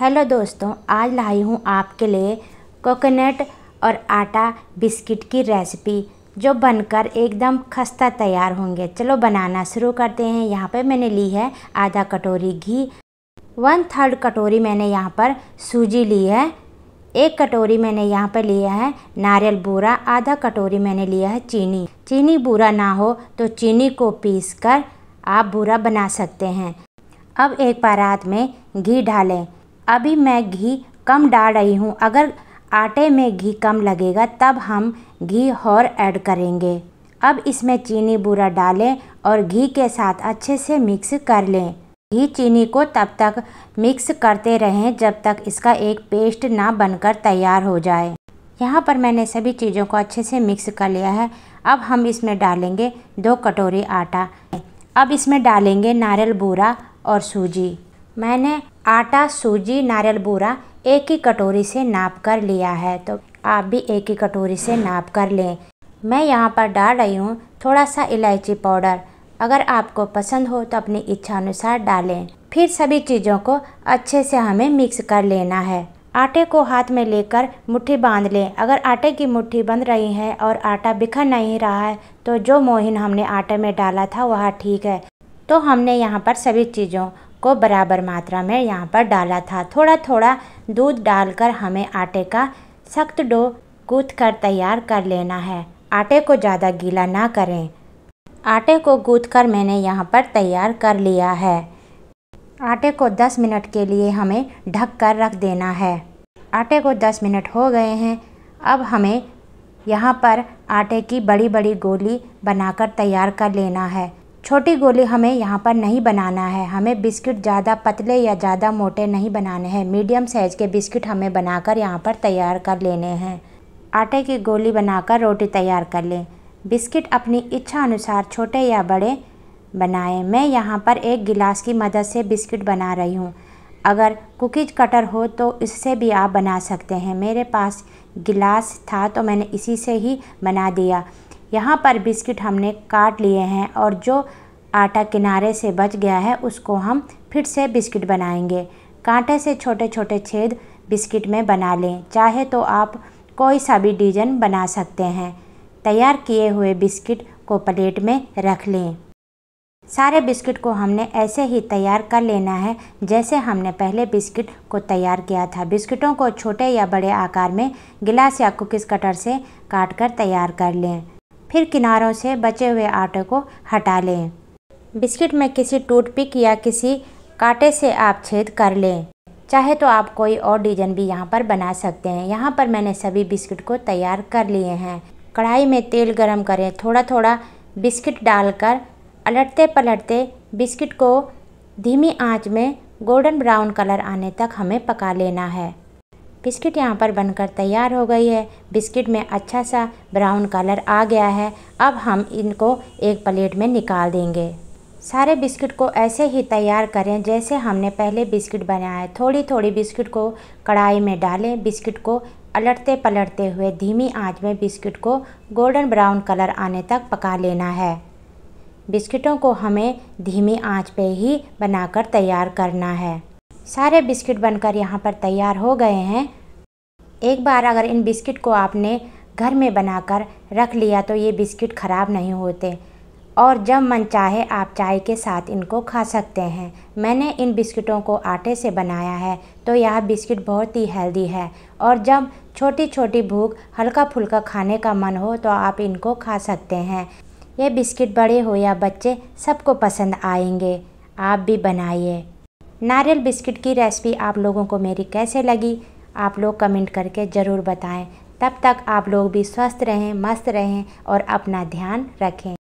hello दोस्तों आज लाई हूँ आपके लिए कोकोनट और आटा बिस्किट की रेसिपी जो बनकर एकदम खस्ता तैयार होंगे चलो बनाना शुरू करते हैं यहाँ पे मैंने ली है आधा कटोरी घी वन थर्ड कटोरी मैंने यहाँ पर सूजी ली है एक कटोरी मैंने यहाँ पर लिया है नारियल बूरा आधा कटोरी मैंने लिया है चीनी चीनी बूरा ना हो तो चीनी को पीस कर आप बूरा बना सकते हैं अब एक परात में घी डालें अभी मैं घी कम डाल रही हूँ अगर आटे में घी कम लगेगा तब हम घी और ऐड करेंगे अब इसमें चीनी बूरा डालें और घी के साथ अच्छे से मिक्स कर लें घी चीनी को तब तक मिक्स करते रहें जब तक इसका एक पेस्ट ना बनकर तैयार हो जाए यहाँ पर मैंने सभी चीज़ों को अच्छे से मिक्स कर लिया है अब हम इसमें डालेंगे दो कटोरी आटा अब इसमें डालेंगे नारियल बूरा और सूजी मैंने आटा सूजी नारियल बूरा एक ही कटोरी से नाप कर लिया है तो आप भी एक ही कटोरी से नाप कर लें मैं यहाँ पर डाल रही हूँ थोड़ा सा इलायची पाउडर अगर आपको पसंद हो तो अपनी इच्छा अनुसार डालें फिर सभी चीज़ों को अच्छे से हमें मिक्स कर लेना है आटे को हाथ में लेकर मुट्ठी बांध लें अगर आटे की मुट्ठी बंध रही है और आटा बिखर नहीं रहा है तो जो मोहिन हमने आटे में डाला था वह ठीक है तो हमने यहाँ पर सभी चीज़ों को बराबर मात्रा में यहाँ पर डाला था थोड़ा थोड़ा दूध डालकर हमें आटे का सख्त डो गूथ कर तैयार कर लेना है आटे को ज़्यादा गीला ना करें आटे को गूथ कर मैंने यहाँ पर तैयार कर लिया है आटे को 10 मिनट के लिए हमें ढक कर रख देना है आटे को 10 मिनट हो गए हैं अब हमें यहाँ पर आटे की बड़ी बड़ी गोली बनाकर तैयार कर लेना है छोटी गोली हमें यहाँ पर नहीं बनाना है हमें बिस्किट ज़्यादा पतले या ज़्यादा मोटे नहीं बनाने हैं मीडियम साइज़ के बिस्किट हमें बनाकर यहाँ पर तैयार कर लेने हैं आटे की गोली बनाकर रोटी तैयार कर लें बिस्किट अपनी इच्छा अनुसार छोटे या बड़े बनाएं मैं यहाँ पर एक गिलास की मदद से बिस्किट बना रही हूँ अगर कुकीज कटर हो तो इससे भी आप बना सकते हैं मेरे पास गिलास था तो मैंने इसी से ही बना दिया यहाँ पर बिस्किट हमने काट लिए हैं और जो आटा किनारे से बच गया है उसको हम फिर से बिस्किट बनाएंगे कांटे से छोटे छोटे छेद बिस्किट में बना लें चाहे तो आप कोई सा भी डिजाइन बना सकते हैं तैयार किए हुए बिस्किट को प्लेट में रख लें सारे बिस्किट को हमने ऐसे ही तैयार कर लेना है जैसे हमने पहले बिस्किट को तैयार किया था बिस्किटों को छोटे या बड़े आकार में गिलास या कुकीज़ कटर से काट कर तैयार कर लें फिर किनारों से बचे हुए आटे को हटा लें बिस्किट में किसी टूथपिक या किसी कांटे से आप छेद कर लें चाहे तो आप कोई और डिजाइन भी यहाँ पर बना सकते हैं यहाँ पर मैंने सभी बिस्किट को तैयार कर लिए हैं कढ़ाई में तेल गरम करें थोड़ा थोड़ा बिस्किट डालकर अलटते पलटते बिस्किट को धीमी आंच में गोल्डन ब्राउन कलर आने तक हमें पका लेना है बिस्किट यहाँ पर बनकर तैयार हो गई है बिस्किट में अच्छा सा ब्राउन कलर आ गया है अब हम इनको एक प्लेट में निकाल देंगे सारे बिस्किट को ऐसे ही तैयार करें जैसे हमने पहले बिस्किट बनाया है थोड़ी थोड़ी बिस्किट को कढ़ाई में डालें बिस्किट को अलटते पलटते हुए धीमी आंच में बिस्किट को गोल्डन ब्राउन कलर आने तक पका लेना है बिस्किटों को हमें धीमी आंच पे ही बनाकर तैयार करना है सारे बिस्किट बनकर यहाँ पर तैयार हो गए हैं एक बार अगर इन बिस्किट को आपने घर में बनाकर रख लिया तो ये बिस्किट ख़राब नहीं होते और जब मन चाहे आप चाय के साथ इनको खा सकते हैं मैंने इन बिस्किटों को आटे से बनाया है तो यह बिस्किट बहुत ही हेल्दी है और जब छोटी छोटी भूख हल्का फुल्का खाने का मन हो तो आप इनको खा सकते हैं ये बिस्किट बड़े हो या बच्चे सबको पसंद आएंगे आप भी बनाइए नारियल बिस्किट की रेसिपी आप लोगों को मेरी कैसे लगी आप लोग कमेंट करके ज़रूर बताएं तब तक आप लोग भी स्वस्थ रहें मस्त रहें और अपना ध्यान रखें